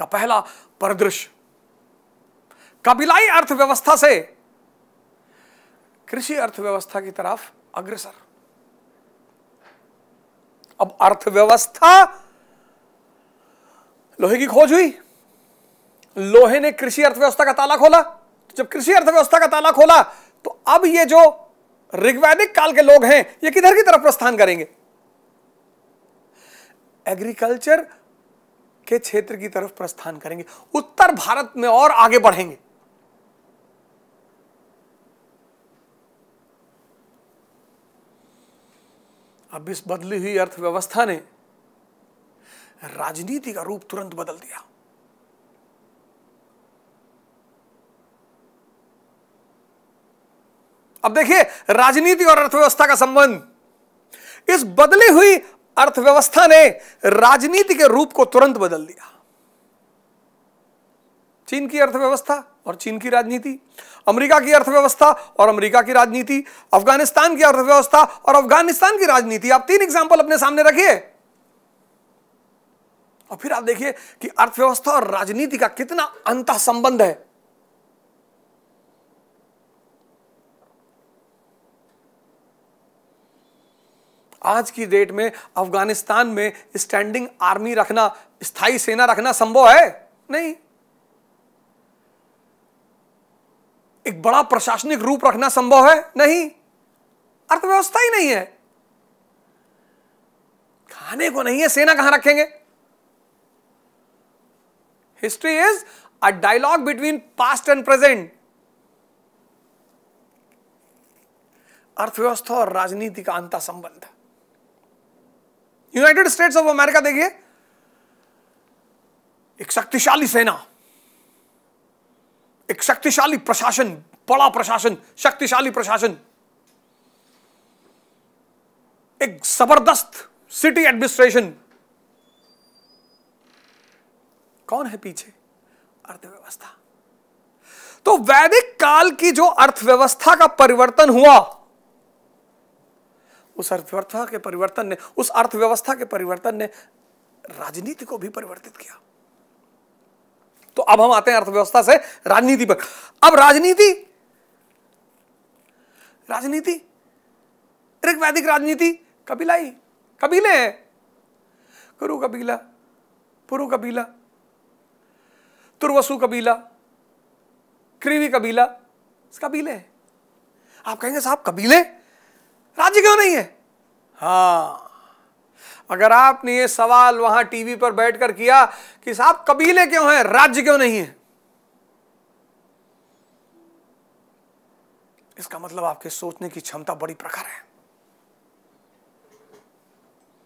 का पहला परिदृश्य कबिलाई अर्थव्यवस्था से कृषि अर्थव्यवस्था की तरफ अग्रसर अब अर्थव्यवस्था लोहे की खोज हुई लोहे ने कृषि अर्थव्यवस्था का ताला खोला तो जब कृषि अर्थव्यवस्था का ताला खोला तो अब ये जो ऋग्वैदिक काल के लोग हैं ये किधर की तरफ प्रस्थान करेंगे एग्रीकल्चर के क्षेत्र की तरफ प्रस्थान करेंगे उत्तर भारत में और आगे बढ़ेंगे अब इस बदली हुई अर्थव्यवस्था ने राजनीति का रूप तुरंत बदल दिया अब देखिए राजनीति और अर्थव्यवस्था का संबंध इस बदली हुई अर्थव्यवस्था ने राजनीति के रूप को तुरंत बदल दिया चीन की अर्थव्यवस्था और चीन की राजनीति अमेरिका की अर्थव्यवस्था और अमेरिका की राजनीति अफगानिस्तान की अर्थव्यवस्था और अफगानिस्तान की राजनीति आप तीन एग्जाम्पल अपने सामने रखिए और फिर आप देखिए कि अर्थव्यवस्था और राजनीति का कितना अंत संबंध है आज की डेट में अफगानिस्तान में स्टैंडिंग आर्मी रखना स्थायी सेना रखना संभव है नहीं एक बड़ा प्रशासनिक रूप रखना संभव है नहीं अर्थव्यवस्था ही नहीं है खाने को नहीं है सेना कहां रखेंगे history is a dialogue between past and present अर्थव्यवस्था और राजनीति का अंतर संबंध यूनाइटेड स्टेट्स ऑफ अमेरिका देखिए एक शक्तिशाली सेना एक शक्तिशाली प्रशासन बड़ा प्रशासन शक्तिशाली प्रशासन एक जबरदस्त सिटी एडमिनिस्ट्रेशन कौन है पीछे अर्थव्यवस्था तो वैदिक काल की जो अर्थव्यवस्था का परिवर्तन हुआ उस अर्थव्यवस्था के परिवर्तन ने उस अर्थव्यवस्था के परिवर्तन ने राजनीति को भी परिवर्तित किया तो अब हम आते हैं अर्थव्यवस्था से राजनीति पर अब राजनीति राजनीति वैदिक राजनीति कबीला ही कबीले हैं कुरु कबीला पुरु कबीला तुर्वसु कबीला क्रीवी कबीला कबीले हैं आप कहेंगे साहब कबीले राज्य क्यों नहीं है हाँ अगर आपने ये सवाल वहां टीवी पर बैठकर किया कि साहब कबीले क्यों हैं राज्य क्यों नहीं है इसका मतलब आपके सोचने की क्षमता बड़ी प्रखर है